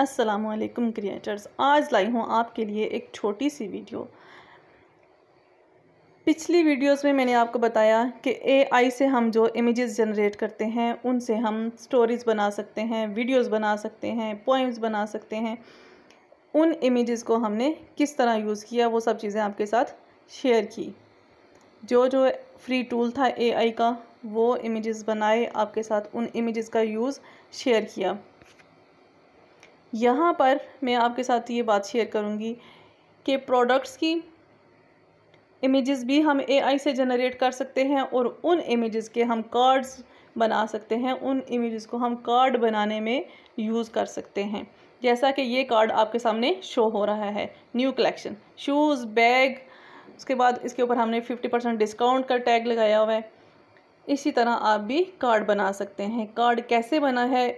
असलकम क्रिएटर्स आज लाई हूँ आपके लिए एक छोटी सी वीडियो पिछली वीडियोस में मैंने आपको बताया कि एआई से हम जो इमेजेस जनरेट करते हैं उनसे हम स्टोरीज़ बना सकते हैं वीडियोस बना सकते हैं पोइम्स बना सकते हैं उन इमेजेस को हमने किस तरह यूज़ किया वो सब चीज़ें आपके साथ शेयर की जो जो फ्री टूल था एआई का वो इमेजेस बनाए आपके साथ उन इमेजेस का यूज़ शेयर किया यहाँ पर मैं आपके साथ ये बात शेयर करूँगी कि प्रोडक्ट्स की इमेजेस भी हम एआई से जनरेट कर सकते हैं और उन इमेजेस के हम कार्ड्स बना सकते हैं उन इमेजेस को हम कार्ड बनाने में यूज़ कर सकते हैं जैसा कि ये कार्ड आपके सामने शो हो रहा है न्यू कलेक्शन शूज़ बैग उसके बाद इसके ऊपर हमने फिफ्टी परसेंट डिस्काउंट का टैग लगाया हुआ है इसी तरह आप भी कार्ड बना सकते हैं कार्ड कैसे बना है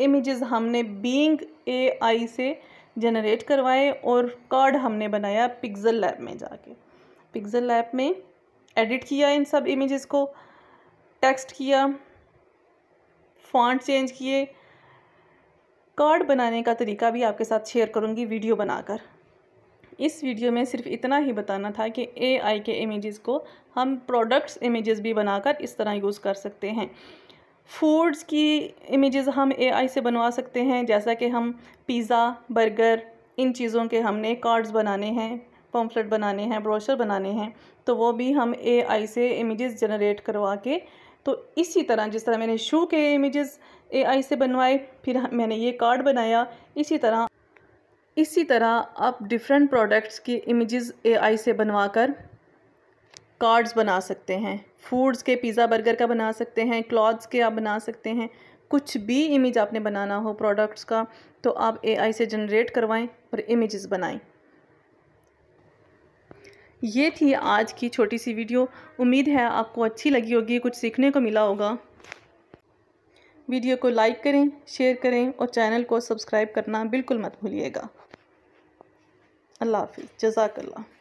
इमेजेस हमने बींग ए आई से जनरेट करवाए और कार्ड हमने बनाया पिक्सल लैब में जाके पिक्सल लैब में एडिट किया इन सब इमेजेस को टेक्स्ट किया फॉन्ट चेंज किए कार्ड बनाने का तरीका भी आपके साथ शेयर करूँगी वीडियो बनाकर इस वीडियो में सिर्फ इतना ही बताना था कि ए आई के इमेजेस को हम प्रोडक्ट्स इमेजेस भी बनाकर इस तरह यूज़ कर सकते हैं फूड्स की इमेजेस हम एआई से बनवा सकते हैं जैसा कि हम पिज़्ज़ा बर्गर इन चीज़ों के हमने कार्ड्स बनाने हैं पम्फलेट बनाने हैं ब्रोशर बनाने हैं तो वो भी हम एआई से इमेजेस जनरेट करवा के तो इसी तरह जिस तरह मैंने शू के इमेजेस एआई से बनवाए फिर मैंने ये कार्ड बनाया इसी तरह इसी तरह आप डिफरेंट प्रोडक्ट्स की इमेजेस एआई से बनवा कर कार्ड्स बना सकते हैं फूड्स के पिज़्ज़ा बर्गर का बना सकते हैं क्लॉथ्स के आप बना सकते हैं कुछ भी इमेज आपने बनाना हो प्रोडक्ट्स का तो आप एआई से जनरेट करवाएं और इमेजेस बनाएं ये थी आज की छोटी सी वीडियो उम्मीद है आपको अच्छी लगी होगी कुछ सीखने को मिला होगा वीडियो को लाइक करें शेयर करें और चैनल को सब्सक्राइब करना बिल्कुल मत भूलिएगा अल्लाह हाफि जजाकल्ला